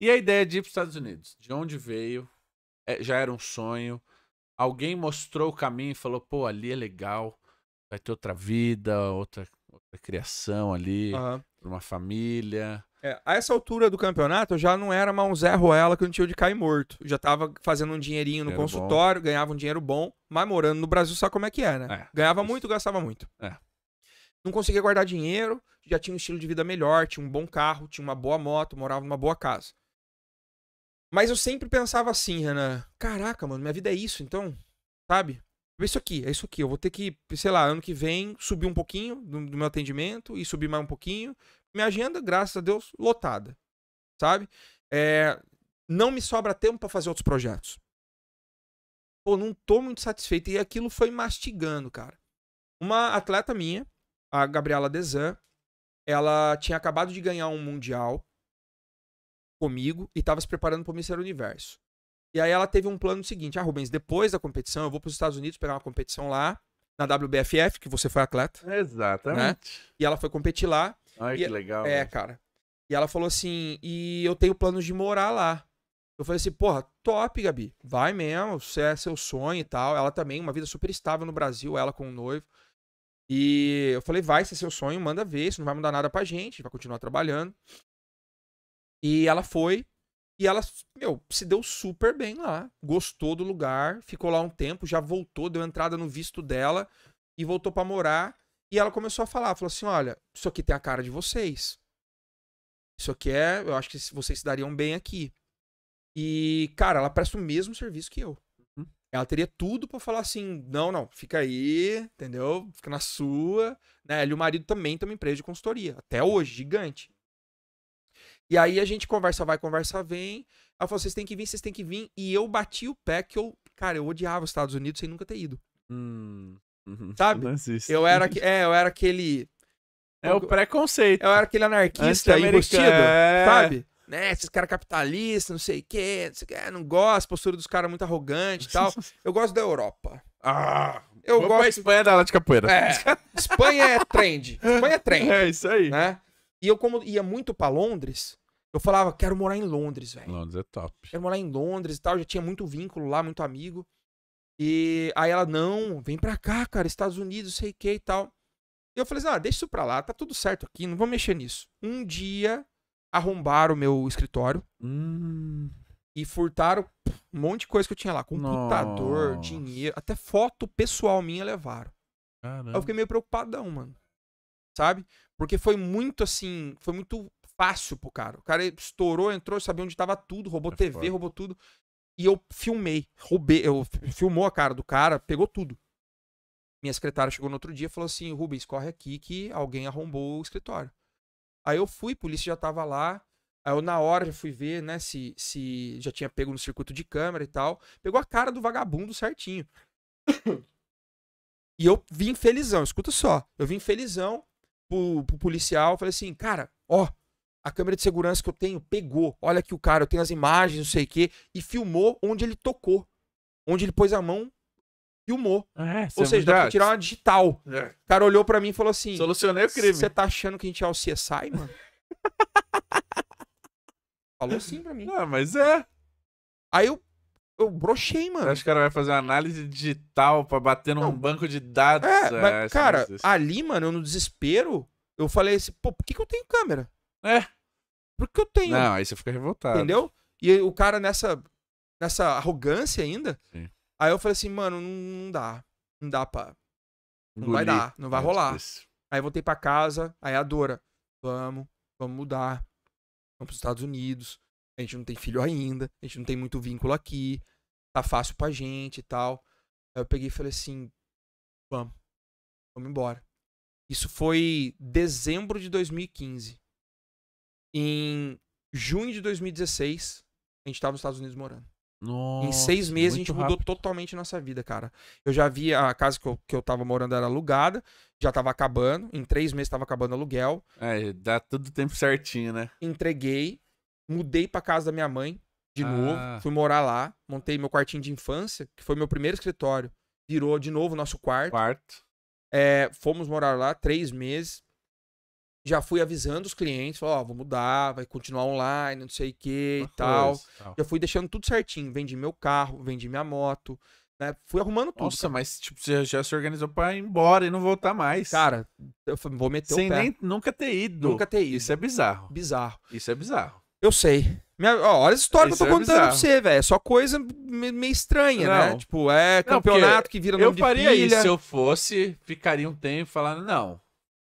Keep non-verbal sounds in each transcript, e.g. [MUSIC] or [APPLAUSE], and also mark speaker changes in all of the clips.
Speaker 1: E a ideia de ir para os Estados Unidos, de onde veio, é, já era um sonho. Alguém mostrou o caminho e falou: pô, ali é legal, vai ter outra vida, outra, outra criação ali, uhum. uma família. É, a essa altura do
Speaker 2: campeonato, eu já não era mais um Zé Ruela que não tinha de cair morto. Eu já tava fazendo um dinheirinho no dinheiro consultório, bom. ganhava um dinheiro bom, mas morando no Brasil, sabe como é que é, né? É, ganhava isso. muito, gastava muito. É. Não conseguia guardar dinheiro, já tinha um estilo de vida melhor, tinha um bom carro, tinha uma boa moto, morava numa boa casa. Mas eu sempre pensava assim, Renan. Caraca, mano, minha vida é isso, então, sabe? É isso aqui, é isso aqui. Eu vou ter que, sei lá, ano que vem, subir um pouquinho do, do meu atendimento e subir mais um pouquinho. Minha agenda, graças a Deus, lotada, sabe? É, não me sobra tempo para fazer outros projetos. Pô, não tô muito satisfeito. E aquilo foi mastigando, cara. Uma atleta minha, a Gabriela Desan, ela tinha acabado de ganhar um mundial comigo e estava se preparando para o Mister Universo. E aí ela teve um plano seguinte: Ah, Rubens, depois da competição, eu vou para os Estados Unidos pegar uma competição lá, na WBFF, que você foi atleta. Né? Exatamente. Né? E ela foi competir lá. Ai, e, que é legal. É, cara. E ela falou assim: E eu tenho planos de morar lá. Eu falei assim, porra, top, Gabi. Vai mesmo, se é seu sonho e tal. Ela também, uma vida super estável no Brasil, ela com o noivo. E eu falei, vai, se é seu sonho, manda ver, isso não vai mudar nada pra gente, vai continuar trabalhando. E ela foi e ela, meu, se deu super bem lá. Gostou do lugar, ficou lá um tempo, já voltou, deu entrada no visto dela e voltou para morar. E ela começou a falar, falou assim: "Olha, isso aqui tem a cara de vocês. Isso aqui é, eu acho que vocês se dariam bem aqui". E, cara, ela presta o mesmo serviço que eu. Uhum. Ela teria tudo para falar assim: não, não, fica aí, entendeu? Fica na sua. Né? Ela e o marido também tem uma empresa de consultoria, até hoje, gigante. E aí a gente conversa vai, conversa vem. Ela falou, vocês têm que vir, vocês têm que vir. E eu bati o pé que eu, cara, eu odiava os Estados Unidos sem nunca ter ido.
Speaker 1: Hum, uhum. Sabe? Eu
Speaker 2: era, é, eu era aquele... É o preconceito. Eu era aquele anarquista investido. é... sabe? Né, esses caras capitalistas, não sei o quê, não, sei quê, não gosto, postura dos caras muito arrogante e tal. [LAUGHS] Eu gosto da Europa. Ah, eu Vou gosto. Pra Espanha
Speaker 1: da aula de capoeira. É,
Speaker 2: Espanha é trend. Espanha é, [LAUGHS] é trend. É isso aí. Né? E eu, como ia muito para Londres, eu falava, quero morar em Londres, velho. Londres é top. Quero morar em Londres e tal. Eu já tinha muito vínculo lá, muito amigo. E aí ela, não, vem pra cá, cara, Estados Unidos, sei o que e tal. E eu falei assim, ah, deixa isso pra lá, tá tudo certo aqui, não vou mexer nisso. Um dia arrombaram o meu escritório
Speaker 1: hum.
Speaker 2: e furtaram um monte de coisa que eu tinha lá. Computador, Nossa. dinheiro, até foto pessoal minha levaram. Caramba. eu fiquei meio preocupadão, mano. Sabe? Porque foi muito assim, foi muito fácil pro cara. O cara estourou, entrou, sabia onde tava tudo, roubou é TV, foda. roubou tudo. E eu filmei, roubei, eu filmou a cara do cara, pegou tudo. Minha secretária chegou no outro dia e falou assim: Rubens, corre aqui que alguém arrombou o escritório. Aí eu fui, polícia já tava lá. Aí eu, na hora, já fui ver, né, se, se já tinha pego no circuito de câmera e tal. Pegou a cara do vagabundo certinho. e eu vim felizão, escuta só. Eu vim felizão pro, pro policial, falei assim, cara, ó, a câmera de segurança que eu tenho pegou. Olha aqui o cara, eu tenho as imagens, não sei o quê, e filmou onde ele tocou. Onde ele pôs a mão, filmou.
Speaker 1: Ah, é? é, Ou seja, dá pra tirar uma
Speaker 2: digital. É. O cara olhou para mim e falou assim: Solucionei o crime. Você tá achando que a gente é o CSI, mano?
Speaker 1: [LAUGHS] falou sim pra mim. Não, mas é. Aí eu, eu brochei, mano. Acho que o cara vai fazer uma análise digital para bater num não. banco de dados. É, é mas, é cara, ali, mano, eu no desespero, eu falei assim: pô, por que, que eu tenho câmera? É. Porque eu tenho. Não, aí você fica revoltado. Entendeu?
Speaker 2: E o cara nessa, nessa arrogância ainda. Sim. Aí eu falei assim, mano, não, não dá. Não dá pra. Não Engolir. vai dar, não vai é, rolar. Aí voltei para casa, aí a Dora, vamos, vamos mudar. Vamos pros Estados Unidos. A gente não tem filho ainda, a gente não tem muito vínculo aqui. Tá fácil pra gente e tal. Aí eu peguei e falei assim, vamos, vamos embora. Isso foi dezembro de 2015. Em junho de 2016, a gente tava nos Estados Unidos morando. Nossa, em seis meses a gente rápido. mudou totalmente nossa vida, cara. Eu já vi a casa que eu, que eu tava morando era alugada, já tava acabando. Em três meses tava acabando o aluguel. É, dá tudo tempo certinho, né? Entreguei, mudei pra casa da minha mãe de ah. novo, fui morar lá, montei meu quartinho de infância, que foi meu primeiro escritório. Virou de novo nosso quarto. Quarto. É, fomos morar lá três meses já fui avisando os clientes, falou, ó, oh, vou mudar, vai continuar online, não sei o que e tal. Já fui deixando tudo certinho, vendi meu carro, vendi minha moto, né?
Speaker 1: Fui arrumando tudo. Nossa, cara. mas tipo, você já se organizou pra ir embora e não voltar mais. Cara, eu vou meter Sem o pé. nem nunca ter ido. Nunca ter ido. Isso é bizarro. Bizarro. Isso é bizarro. Eu sei.
Speaker 2: Minha, ó, olha a história que eu tô é contando bizarro. pra você, velho. É só coisa meio estranha, né? não. né? Tipo, é campeonato não, que vira nome Eu faria isso se eu
Speaker 1: fosse, ficaria um tempo falando, não,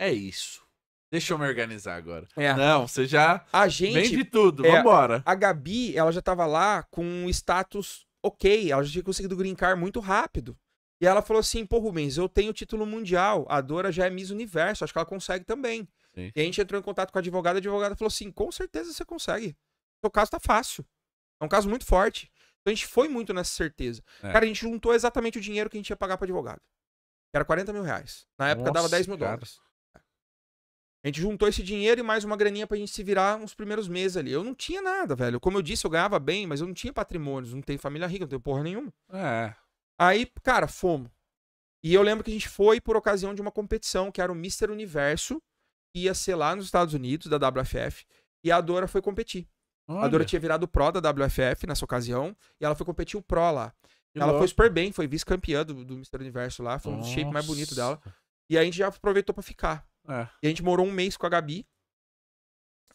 Speaker 1: é isso Deixa eu me organizar agora. É. Não, você já a gente, vem de tudo, é, vambora.
Speaker 2: A Gabi, ela já tava lá com um status ok, ela já tinha conseguido grincar muito rápido. E ela falou assim, pô Rubens, eu tenho título mundial, a Dora já é Miss Universo, acho que ela consegue também. Sim. E a gente entrou em contato com a advogada, a advogada falou assim, com certeza você consegue. O caso tá fácil. É um caso muito forte. Então a gente foi muito nessa certeza. É. Cara, a gente juntou exatamente o dinheiro que a gente ia pagar pra advogado. Que era 40 mil reais. Na época Nossa, dava 10 mil cara. dólares. A gente juntou esse dinheiro e mais uma graninha pra gente se virar uns primeiros meses ali. Eu não tinha nada, velho. Como eu disse, eu ganhava bem, mas eu não tinha patrimônios, não tenho família rica, não tenho porra nenhuma. É. Aí, cara, fomos. E eu lembro que a gente foi por ocasião de uma competição que era o Mister Universo, que ia ser lá nos Estados Unidos, da WFF, e a Dora foi competir. Olha. A Dora tinha virado Pro da WFF nessa ocasião, e ela foi competir o Pro lá. Que ela louco. foi super bem, foi vice-campeã do, do Mister Universo lá, foi um shape mais bonito dela. E a gente já aproveitou para ficar. É. E a gente morou um mês com a Gabi.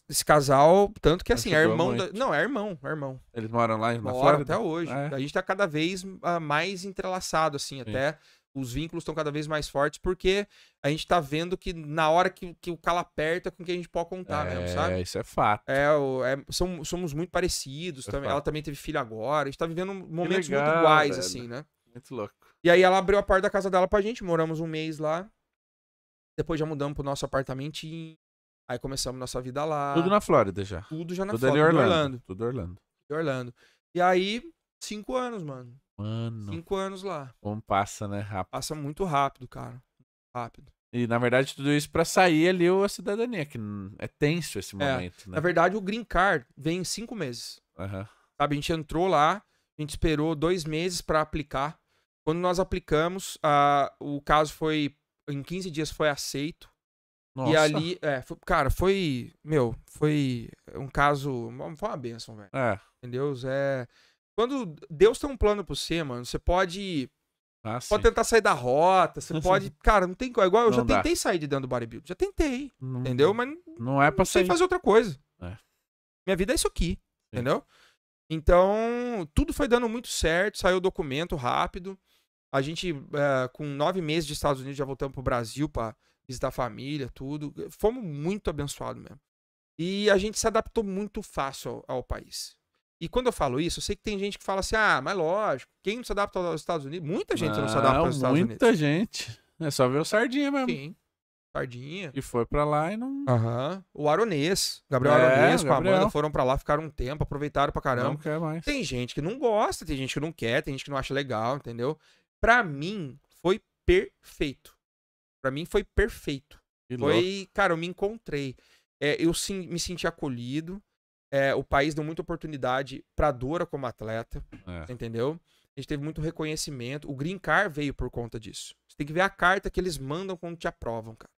Speaker 2: Esse casal, tanto que assim, é irmão. Da... Não, é irmão, é irmão.
Speaker 1: Eles moram lá Moram Flórida? até
Speaker 2: hoje. Ah, é. A gente tá cada vez uh, mais entrelaçado, assim, Sim. até os vínculos estão cada vez mais fortes, porque a gente tá vendo que na hora que, que o cala aperta é com quem a gente pode contar é, mesmo, sabe?
Speaker 1: Isso é fato. É, é são,
Speaker 2: somos muito parecidos. É também, ela também teve filho agora. A gente tá vivendo momentos legal, muito iguais, velho. assim, né? Muito louco. E aí ela abriu a porta da casa dela pra gente, moramos um mês lá. Depois já mudamos pro nosso apartamento, Aí começamos nossa vida lá. Tudo na Flórida já. Tudo já na Tudo é Flórida. Tudo Orlando. Orlando. Tudo é Orlando. Tudo Orlando. E aí, cinco anos, mano.
Speaker 1: Mano. Cinco anos lá. Como passa, né? Rápido. Passa muito rápido, cara. Rápido. E, na verdade, tudo isso para sair ali a cidadania, que é tenso esse é. momento, é. né? Na verdade, o green card vem em
Speaker 2: cinco meses. Uhum. Sabe, a gente entrou lá, a gente esperou dois meses para aplicar. Quando nós aplicamos, uh, o caso foi em 15 dias foi aceito. Nossa. E ali, é, foi, cara, foi, meu, foi um caso, foi uma benção, velho. É. Entendeu? É, quando Deus tem um plano pra você, mano, você pode ah, pode sim. tentar sair da rota, você [LAUGHS] pode. Cara, não tem. É igual eu não já dá. tentei sair de dentro do bodybuilding. Já tentei. Não, entendeu? Mas não é pra não sair. fazer outra coisa. É. Minha vida é isso aqui. Sim. Entendeu? Então, tudo foi dando muito certo, saiu o documento rápido. A gente, uh, com nove meses de Estados Unidos, já voltamos pro Brasil para visitar a família, tudo. Fomos muito abençoados mesmo. E a gente se adaptou muito fácil ao, ao, país. E quando eu falo isso, eu sei que tem gente que fala assim: ah, mas lógico, quem não se adapta aos Estados Unidos? Muita gente não, não se adapta aos Estados muita Unidos. Muita
Speaker 1: gente. É só ver o Sardinha mesmo. Sim.
Speaker 2: Sardinha. E foi para lá e não. Aham. Uhum. O Aronês. Gabriel é, Aronês com a Amanda foram para lá, ficaram um tempo, aproveitaram pra caramba. Não quer mais. Tem gente que não gosta, tem gente que não quer, tem gente que não acha legal, entendeu? para mim foi perfeito. Para mim foi perfeito. Que foi, louco. cara, eu me encontrei. É, eu sim, me senti acolhido. É, o país deu muita oportunidade pra Dora como atleta, é. entendeu? A gente teve muito reconhecimento. O Green Car veio por conta disso. Você tem que ver a carta que eles mandam quando te aprovam, cara.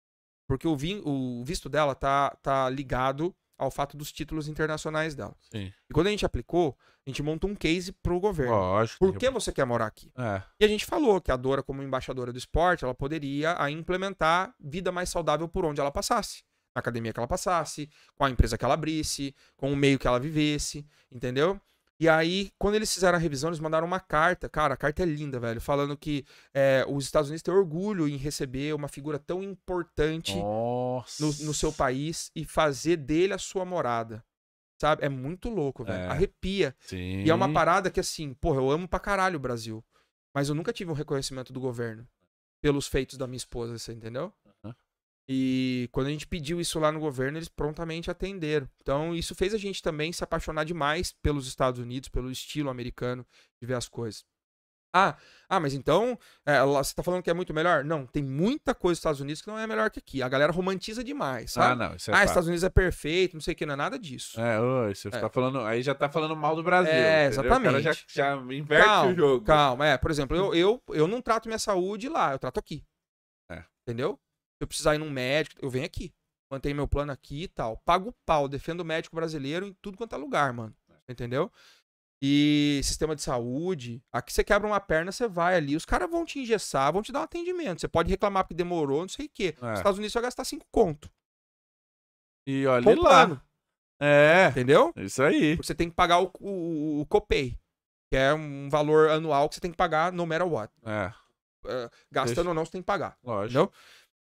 Speaker 2: Porque o, o visto dela tá, tá ligado ao fato dos títulos internacionais dela. Sim. E quando a gente aplicou, a gente montou um case pro governo. Lógico. Por que você quer morar aqui? É. E a gente falou que a Dora, como embaixadora do esporte, ela poderia a implementar vida mais saudável por onde ela passasse. Na academia que ela passasse, com a empresa que ela abrisse, com o meio que ela vivesse, entendeu? E aí, quando eles fizeram a revisão, eles mandaram uma carta. Cara, a carta é linda, velho. Falando que é, os Estados Unidos têm orgulho em receber uma figura tão importante no, no, seu país e fazer dele a sua morada. Sabe? É muito louco, velho. É. Arrepia. Sim. E é uma parada que, assim, porra, eu amo pra caralho o Brasil. Mas eu nunca tive um reconhecimento do governo pelos feitos da minha esposa, você entendeu? E quando a gente pediu isso lá no governo, eles prontamente atenderam. Então, isso fez a gente também se apaixonar demais pelos Estados Unidos, pelo estilo americano de ver as coisas. Ah, ah mas então é, você está falando que é muito melhor? Não, tem muita coisa nos Estados Unidos que não é melhor que aqui. A galera romantiza demais, ah, sabe? Ah, não, isso é Ah, fato. Estados Unidos é perfeito, não sei o que, não é nada disso.
Speaker 1: É, você é. Tá falando, aí já está falando mal do Brasil. É, entendeu? exatamente. já, já inverte calma, o jogo. Calma, é. Por exemplo, eu, [LAUGHS]
Speaker 2: eu, eu não trato minha saúde lá, eu trato aqui. É. Entendeu? eu precisar ir num médico, eu venho aqui. Mantenho meu plano aqui e tal. Pago o pau, defendo o médico brasileiro em tudo quanto é lugar, mano. Entendeu? E sistema de saúde. Aqui você quebra uma perna, você vai ali. Os caras vão te engessar, vão te dar um atendimento. Você pode reclamar porque demorou, não sei o quê. É. Nos Estados Unidos você vai gastar 5 conto.
Speaker 1: E olha Com lá. Plano. É. Entendeu? Isso aí.
Speaker 2: Porque você tem que pagar o, o, o copay, que é um valor anual que você tem que pagar no matter what. É. Uh, gastando Deixa... ou não, você tem que pagar. Lógico. Entendeu?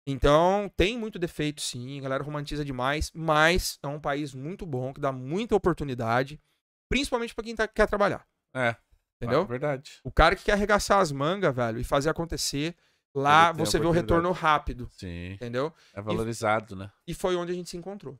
Speaker 2: Então, tem muito defeito, sim. A galera romantiza demais, mas é um país muito bom, que dá muita oportunidade, principalmente para quem tá, quer trabalhar. É. Entendeu? É verdade. O cara que quer arregaçar as mangas, velho, e fazer acontecer, lá você vê o retorno rápido. Sim. Entendeu? É valorizado, e, né? E foi onde a gente se encontrou.